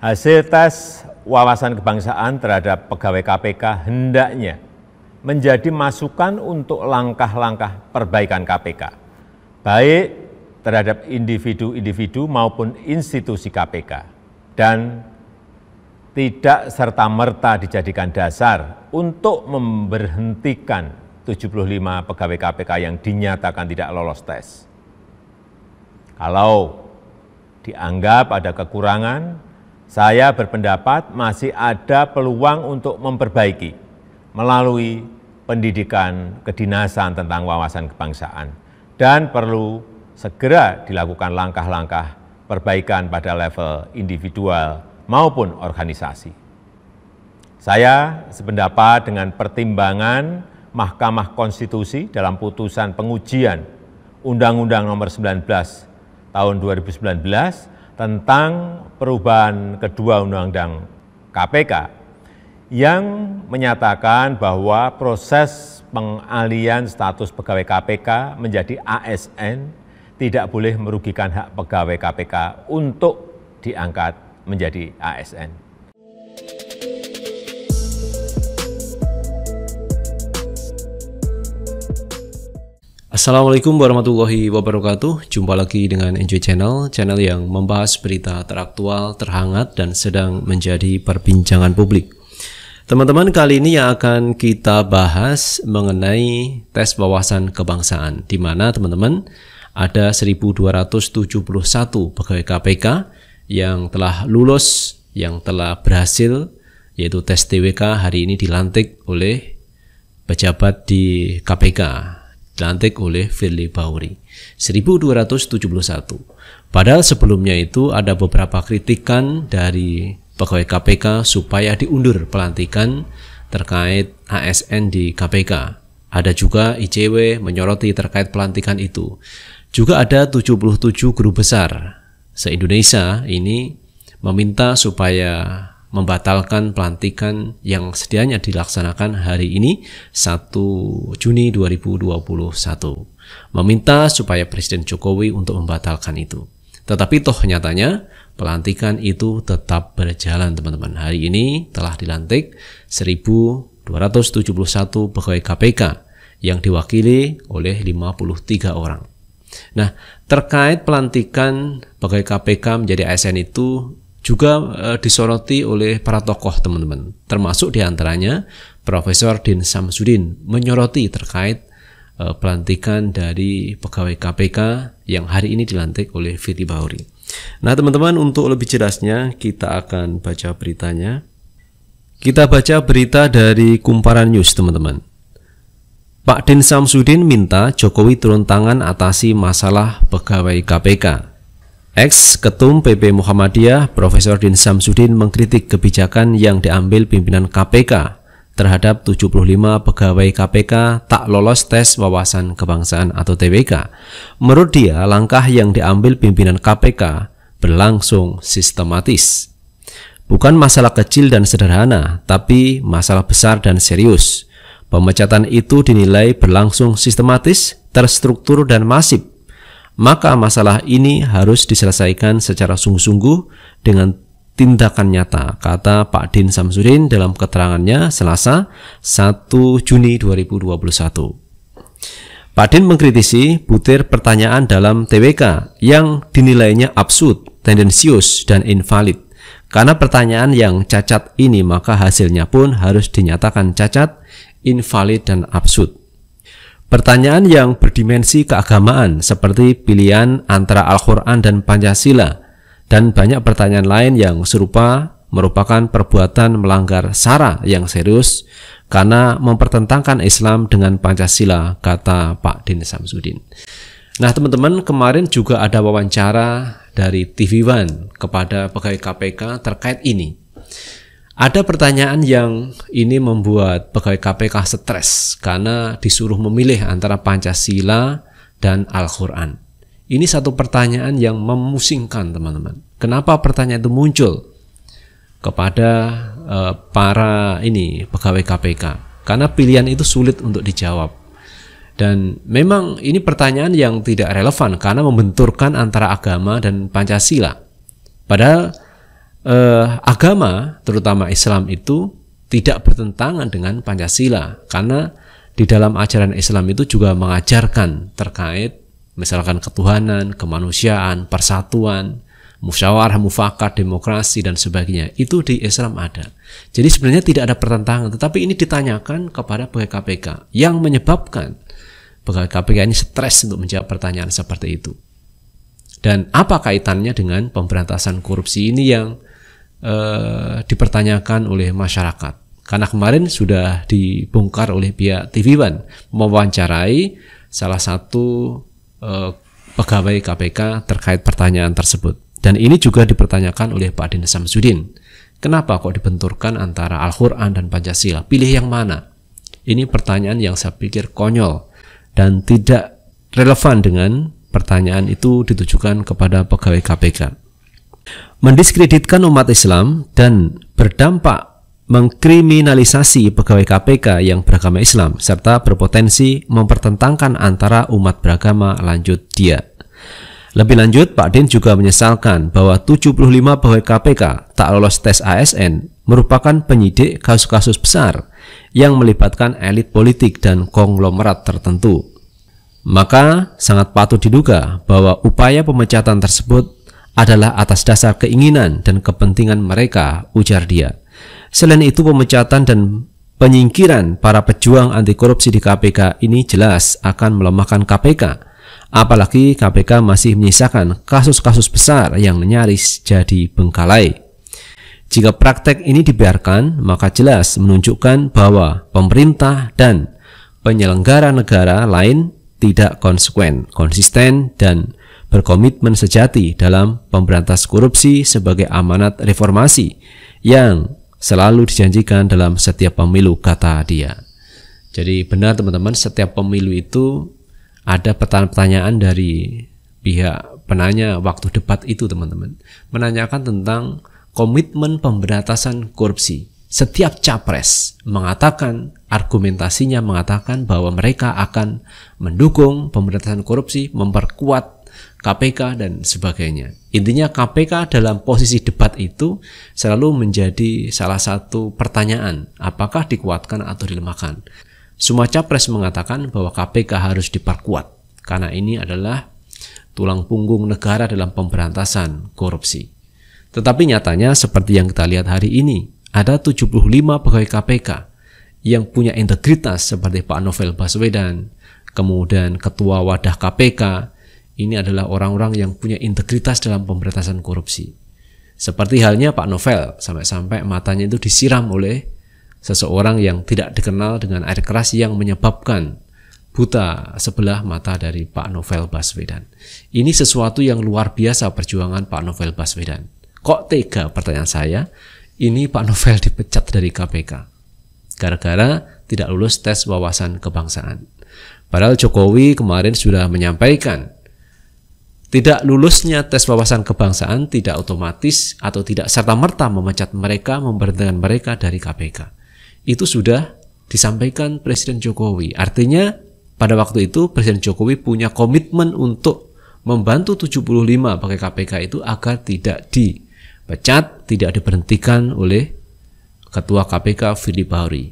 Hasil tes wawasan kebangsaan terhadap pegawai KPK hendaknya menjadi masukan untuk langkah-langkah perbaikan KPK, baik terhadap individu-individu maupun institusi KPK, dan tidak serta-merta dijadikan dasar untuk memberhentikan 75 pegawai KPK yang dinyatakan tidak lolos tes. Kalau dianggap ada kekurangan, saya berpendapat masih ada peluang untuk memperbaiki melalui pendidikan kedinasan tentang wawasan kebangsaan dan perlu segera dilakukan langkah-langkah perbaikan pada level individual maupun organisasi. Saya sependapat dengan pertimbangan Mahkamah Konstitusi dalam putusan pengujian Undang-Undang Nomor 19 Tahun 2019 tentang perubahan kedua Undang-Undang KPK yang menyatakan bahwa proses pengalian status pegawai KPK menjadi ASN tidak boleh merugikan hak pegawai KPK untuk diangkat menjadi ASN. Assalamualaikum warahmatullahi wabarakatuh. Jumpa lagi dengan Enjoy Channel, channel yang membahas berita teraktual, terhangat, dan sedang menjadi perbincangan publik. Teman-teman, kali ini yang akan kita bahas mengenai tes wawasan kebangsaan, di mana teman-teman ada 1271 pegawai KPK yang telah lulus, yang telah berhasil, yaitu tes TWK hari ini dilantik oleh pejabat di KPK dilantik oleh Firly Bahuri 1271. Padahal sebelumnya itu ada beberapa kritikan dari pegawai KPK supaya diundur pelantikan terkait ASN di KPK. Ada juga ICW menyoroti terkait pelantikan itu. Juga ada 77 guru besar se-Indonesia ini meminta supaya membatalkan pelantikan yang sedianya dilaksanakan hari ini 1 Juni 2021 meminta supaya Presiden Jokowi untuk membatalkan itu. Tetapi toh nyatanya pelantikan itu tetap berjalan teman-teman. Hari ini telah dilantik 1271 pegawai KPK yang diwakili oleh 53 orang. Nah, terkait pelantikan pegawai KPK menjadi ASN itu juga eh, disoroti oleh para tokoh teman-teman, termasuk diantaranya Profesor Din Samsudin menyoroti terkait eh, pelantikan dari pegawai KPK yang hari ini dilantik oleh Firly Bahuri. Nah teman-teman untuk lebih jelasnya kita akan baca beritanya. Kita baca berita dari Kumparan News teman-teman. Pak Din Samsudin minta Jokowi turun tangan atasi masalah pegawai KPK. Ex Ketum PP Muhammadiyah Profesor Din Samsudin mengkritik kebijakan yang diambil pimpinan KPK terhadap 75 pegawai KPK tak lolos tes wawasan kebangsaan atau TWK. Menurut dia, langkah yang diambil pimpinan KPK berlangsung sistematis. Bukan masalah kecil dan sederhana, tapi masalah besar dan serius. Pemecatan itu dinilai berlangsung sistematis, terstruktur dan masif maka masalah ini harus diselesaikan secara sungguh-sungguh dengan tindakan nyata, kata Pak Din Samsudin dalam keterangannya Selasa 1 Juni 2021. Pak Din mengkritisi butir pertanyaan dalam TWK yang dinilainya absurd, tendensius, dan invalid. Karena pertanyaan yang cacat ini maka hasilnya pun harus dinyatakan cacat, invalid, dan absurd. Pertanyaan yang berdimensi keagamaan seperti pilihan antara Al-Quran dan Pancasila dan banyak pertanyaan lain yang serupa merupakan perbuatan melanggar SARA yang serius karena mempertentangkan Islam dengan Pancasila, kata Pak Din Samsudin. Nah teman-teman kemarin juga ada wawancara dari TV One kepada pegawai KPK terkait ini. Ada pertanyaan yang ini membuat pegawai KPK stres karena disuruh memilih antara Pancasila dan Al-Quran. Ini satu pertanyaan yang memusingkan teman-teman. Kenapa pertanyaan itu muncul kepada eh, para ini pegawai KPK? Karena pilihan itu sulit untuk dijawab. Dan memang ini pertanyaan yang tidak relevan karena membenturkan antara agama dan Pancasila. Padahal eh, agama terutama Islam itu tidak bertentangan dengan Pancasila karena di dalam ajaran Islam itu juga mengajarkan terkait misalkan ketuhanan, kemanusiaan, persatuan, musyawarah, mufakat, demokrasi dan sebagainya. Itu di Islam ada. Jadi sebenarnya tidak ada pertentangan, tetapi ini ditanyakan kepada pegawai KPK yang menyebabkan pegawai KPK ini stres untuk menjawab pertanyaan seperti itu. Dan apa kaitannya dengan pemberantasan korupsi ini yang eh, dipertanyakan oleh masyarakat. Karena kemarin sudah dibongkar oleh pihak TV One mewawancarai salah satu eh, pegawai KPK terkait pertanyaan tersebut. Dan ini juga dipertanyakan oleh Pak Din Samsudin. Kenapa kok dibenturkan antara Al-Quran dan Pancasila? Pilih yang mana? Ini pertanyaan yang saya pikir konyol dan tidak relevan dengan pertanyaan itu ditujukan kepada pegawai KPK mendiskreditkan umat Islam dan berdampak mengkriminalisasi pegawai KPK yang beragama Islam serta berpotensi mempertentangkan antara umat beragama lanjut dia. Lebih lanjut, Pak Din juga menyesalkan bahwa 75 pegawai KPK tak lolos tes ASN merupakan penyidik kasus-kasus besar yang melibatkan elit politik dan konglomerat tertentu. Maka sangat patut diduga bahwa upaya pemecatan tersebut adalah atas dasar keinginan dan kepentingan mereka, ujar dia. Selain itu, pemecatan dan penyingkiran para pejuang anti korupsi di KPK ini jelas akan melemahkan KPK. Apalagi KPK masih menyisakan kasus-kasus besar yang nyaris jadi bengkalai. Jika praktek ini dibiarkan, maka jelas menunjukkan bahwa pemerintah dan penyelenggara negara lain tidak konsekuen, konsisten, dan berkomitmen sejati dalam pemberantas korupsi sebagai amanat reformasi yang selalu dijanjikan dalam setiap pemilu, kata dia. Jadi benar teman-teman, setiap pemilu itu ada pertanyaan dari pihak penanya waktu debat itu teman-teman. Menanyakan tentang komitmen pemberantasan korupsi. Setiap capres mengatakan, argumentasinya mengatakan bahwa mereka akan mendukung pemberantasan korupsi, memperkuat KPK dan sebagainya. Intinya KPK dalam posisi debat itu selalu menjadi salah satu pertanyaan apakah dikuatkan atau dilemahkan. Semua capres mengatakan bahwa KPK harus diperkuat karena ini adalah tulang punggung negara dalam pemberantasan korupsi. Tetapi nyatanya seperti yang kita lihat hari ini, ada 75 pegawai KPK yang punya integritas seperti Pak Novel Baswedan, kemudian Ketua Wadah KPK, ini adalah orang-orang yang punya integritas dalam pemberantasan korupsi. Seperti halnya Pak Novel, sampai-sampai matanya itu disiram oleh seseorang yang tidak dikenal dengan air keras yang menyebabkan buta sebelah mata dari Pak Novel Baswedan. Ini sesuatu yang luar biasa perjuangan Pak Novel Baswedan. Kok tega pertanyaan saya? Ini Pak Novel dipecat dari KPK gara-gara tidak lulus tes wawasan kebangsaan. Padahal Jokowi kemarin sudah menyampaikan tidak lulusnya tes wawasan kebangsaan tidak otomatis atau tidak serta-merta memecat mereka, memberhentikan mereka dari KPK. Itu sudah disampaikan Presiden Jokowi. Artinya pada waktu itu Presiden Jokowi punya komitmen untuk membantu 75 pakai KPK itu agar tidak dipecat, tidak diberhentikan oleh Ketua KPK Firly Bahuri.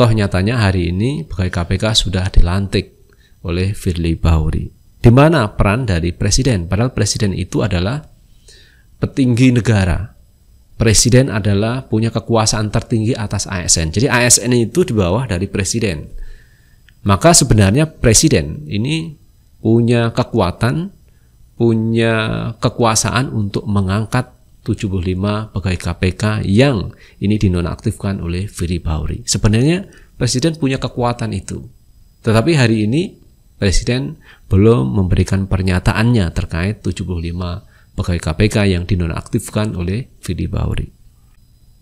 Toh nyatanya hari ini pegawai KPK sudah dilantik oleh Firly Bahuri di mana peran dari presiden? Padahal presiden itu adalah petinggi negara. Presiden adalah punya kekuasaan tertinggi atas ASN. Jadi ASN itu di bawah dari presiden. Maka sebenarnya presiden ini punya kekuatan, punya kekuasaan untuk mengangkat 75 pegawai KPK yang ini dinonaktifkan oleh Firly Bahuri. Sebenarnya presiden punya kekuatan itu. Tetapi hari ini Presiden belum memberikan pernyataannya terkait 75 pegawai KPK yang dinonaktifkan oleh Fidi Bauri.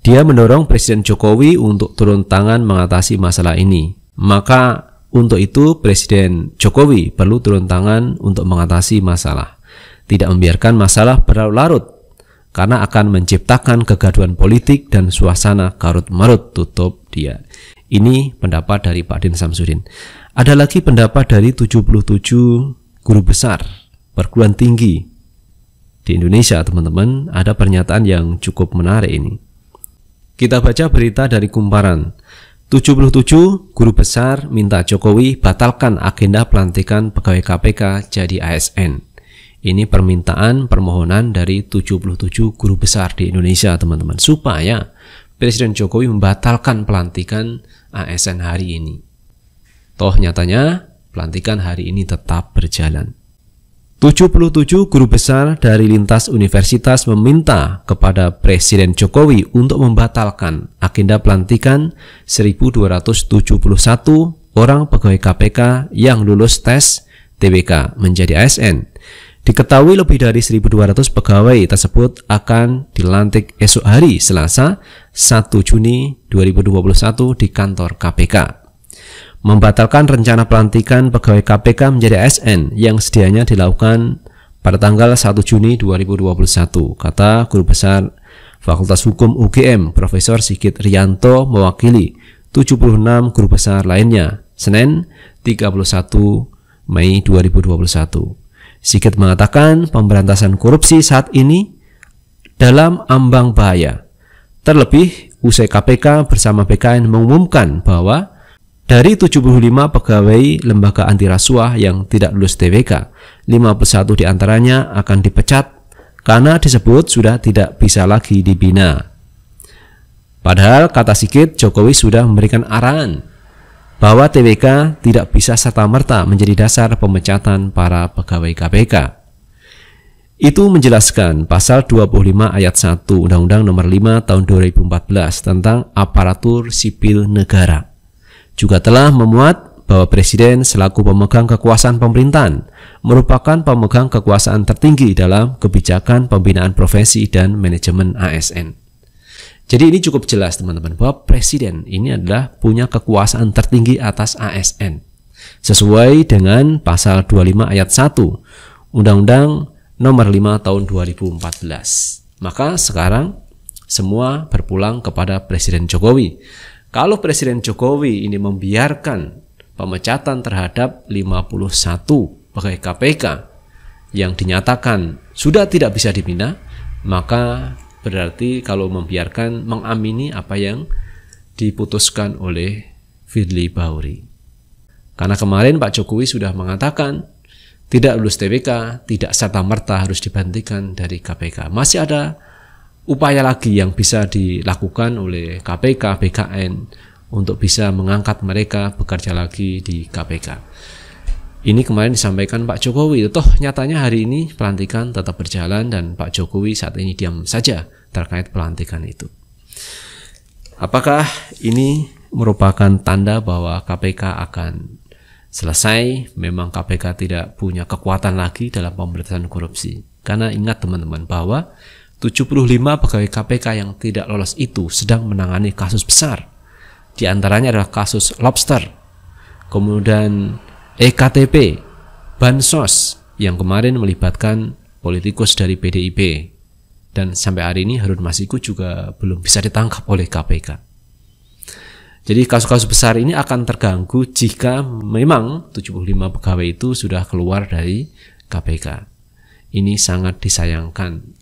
Dia mendorong Presiden Jokowi untuk turun tangan mengatasi masalah ini. Maka untuk itu Presiden Jokowi perlu turun tangan untuk mengatasi masalah. Tidak membiarkan masalah berlarut-larut karena akan menciptakan kegaduhan politik dan suasana karut-marut tutup dia. Ini pendapat dari Pak Din Samsudin. Ada lagi pendapat dari 77 guru besar perguruan tinggi di Indonesia, teman-teman, ada pernyataan yang cukup menarik ini. Kita baca berita dari Kumparan. 77 guru besar minta Jokowi batalkan agenda pelantikan pegawai KPK jadi ASN. Ini permintaan permohonan dari 77 guru besar di Indonesia, teman-teman, supaya Presiden Jokowi membatalkan pelantikan ASN hari ini. Toh nyatanya pelantikan hari ini tetap berjalan. 77 guru besar dari lintas universitas meminta kepada Presiden Jokowi untuk membatalkan agenda pelantikan 1271 orang pegawai KPK yang lulus tes TBK menjadi ASN. Diketahui lebih dari 1200 pegawai tersebut akan dilantik esok hari Selasa 1 Juni 2021 di kantor KPK membatalkan rencana pelantikan pegawai KPK menjadi ASN yang sedianya dilakukan pada tanggal 1 Juni 2021, kata Guru Besar Fakultas Hukum UGM, Profesor Sigit Rianto mewakili 76 guru besar lainnya, Senin 31 Mei 2021. Sigit mengatakan pemberantasan korupsi saat ini dalam ambang bahaya. Terlebih, usai KPK bersama BKN mengumumkan bahwa dari 75 pegawai lembaga anti rasuah yang tidak lulus TWK, 51 diantaranya akan dipecat karena disebut sudah tidak bisa lagi dibina. Padahal kata Sigit, Jokowi sudah memberikan arahan bahwa TWK tidak bisa serta-merta menjadi dasar pemecatan para pegawai KPK. Itu menjelaskan pasal 25 ayat 1 Undang-Undang nomor 5 tahun 2014 tentang aparatur sipil negara juga telah memuat bahwa presiden selaku pemegang kekuasaan pemerintahan merupakan pemegang kekuasaan tertinggi dalam kebijakan pembinaan profesi dan manajemen ASN. Jadi ini cukup jelas teman-teman bahwa presiden ini adalah punya kekuasaan tertinggi atas ASN sesuai dengan pasal 25 ayat 1 Undang-Undang nomor 5 tahun 2014. Maka sekarang semua berpulang kepada Presiden Jokowi kalau Presiden Jokowi ini membiarkan pemecatan terhadap 51 pegawai KPK yang dinyatakan sudah tidak bisa dibina, maka berarti kalau membiarkan mengamini apa yang diputuskan oleh Firly Bahuri. Karena kemarin Pak Jokowi sudah mengatakan tidak lulus TBK, tidak serta merta harus dibantikan dari KPK. Masih ada upaya lagi yang bisa dilakukan oleh KPK, BKN untuk bisa mengangkat mereka bekerja lagi di KPK. Ini kemarin disampaikan Pak Jokowi, toh nyatanya hari ini pelantikan tetap berjalan dan Pak Jokowi saat ini diam saja terkait pelantikan itu. Apakah ini merupakan tanda bahwa KPK akan selesai? Memang KPK tidak punya kekuatan lagi dalam pemberantasan korupsi. Karena ingat teman-teman bahwa 75 pegawai KPK yang tidak lolos itu sedang menangani kasus besar. Di antaranya adalah kasus lobster, kemudian EKTP, Bansos yang kemarin melibatkan politikus dari PDIP. Dan sampai hari ini Harun Masiku juga belum bisa ditangkap oleh KPK. Jadi kasus-kasus besar ini akan terganggu jika memang 75 pegawai itu sudah keluar dari KPK. Ini sangat disayangkan